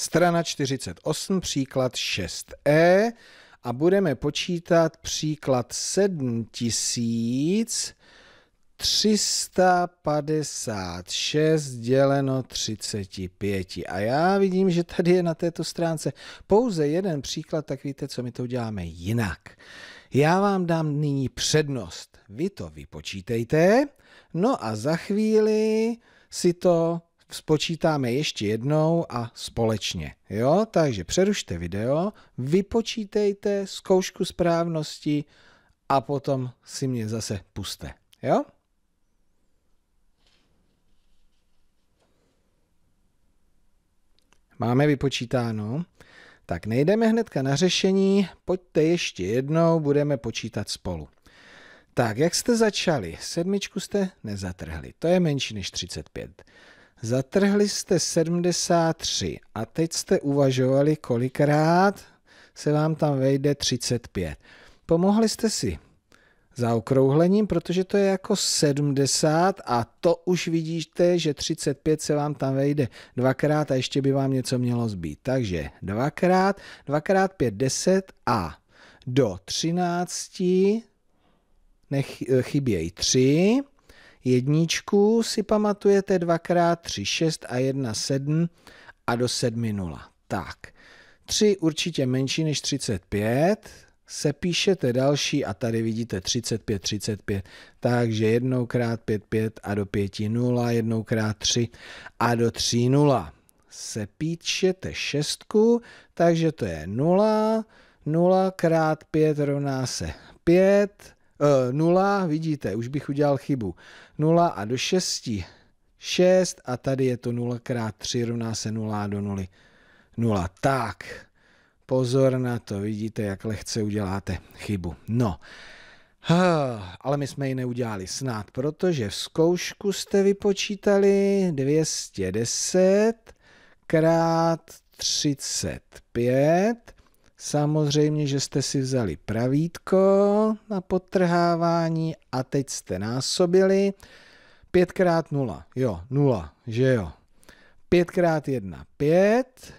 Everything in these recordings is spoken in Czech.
Strana 48, příklad 6e a budeme počítat příklad 7356 děleno 35. A já vidím, že tady je na této stránce pouze jeden příklad, tak víte, co my to uděláme jinak. Já vám dám nyní přednost. Vy to vypočítejte, no a za chvíli si to spočítáme ještě jednou a společně. Jo? Takže přerušte video, vypočítejte zkoušku správnosti a potom si mě zase puste. Jo? Máme vypočítáno. Tak nejdeme hnedka na řešení, pojďte ještě jednou, budeme počítat spolu. Tak, jak jste začali? Sedmičku jste nezatrhli, to je menší než 35. Zatrhli jste 73 a teď jste uvažovali, kolikrát se vám tam vejde 35. Pomohli jste si zaokrouhlením, protože to je jako 70 a to už vidíte, že 35 se vám tam vejde dvakrát a ještě by vám něco mělo zbýt. Takže dvakrát, dvakrát 5, 10 a do 13 nech, chybějí 3 Jedničku si pamatujete dvakrát, tři šest a sedm a do nula. Tak, 3 určitě menší než 35, sepíšete další a tady vidíte 35, 35, takže jednou krát 5, 5 a do 5, 0, jednou krát 3 a do 3, 0. Sepíšete šestku, takže to je 0, 0 krát 5 rovná se 5, Eh, nula, vidíte, už bych udělal chybu. 0 a do 6, 6 a tady je to 0 krát 3 rovná se 0 do 0. 0. Tak, pozor na to, vidíte, jak lehce uděláte chybu. No, ale my jsme ji neudělali snad, protože v zkoušku jste vypočítali 210 krát 35 Samozřejmě, že jste si vzali pravítko na potrhávání a teď jste násobili. 5 krát 0, jo, 0, že jo. 5 krát 1, 5.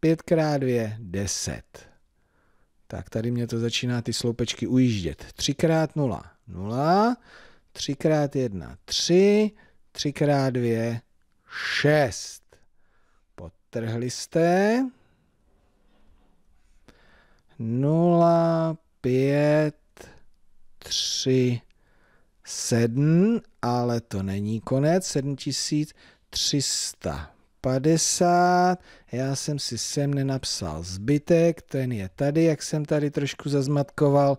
5 krát 2, 10. Tak tady mě to začíná ty sloupečky ujíždět. 3 krát 0, 0. 3 krát 1, 3. 3 krát 2, 6. Potrhli jste. 0, 5, 3, 7, ale to není konec, 7350. Já jsem si sem nenapsal zbytek, ten je tady, jak jsem tady trošku zazmatkoval,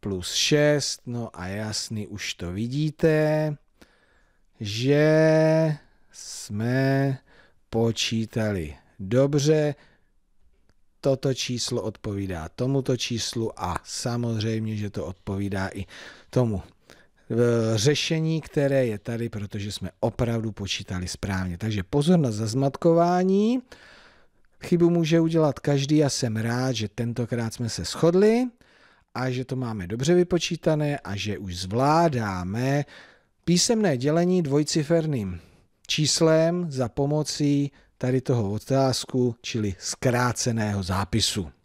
plus 6, no a jasný, už to vidíte, že jsme počítali dobře, toto číslo odpovídá tomuto číslu a samozřejmě, že to odpovídá i tomu eh, řešení, které je tady, protože jsme opravdu počítali správně. Takže pozor na zazmatkování. Chybu může udělat každý a jsem rád, že tentokrát jsme se shodli a že to máme dobře vypočítané a že už zvládáme písemné dělení dvojciferným číslem za pomocí tady toho otázku, čili zkráceného zápisu.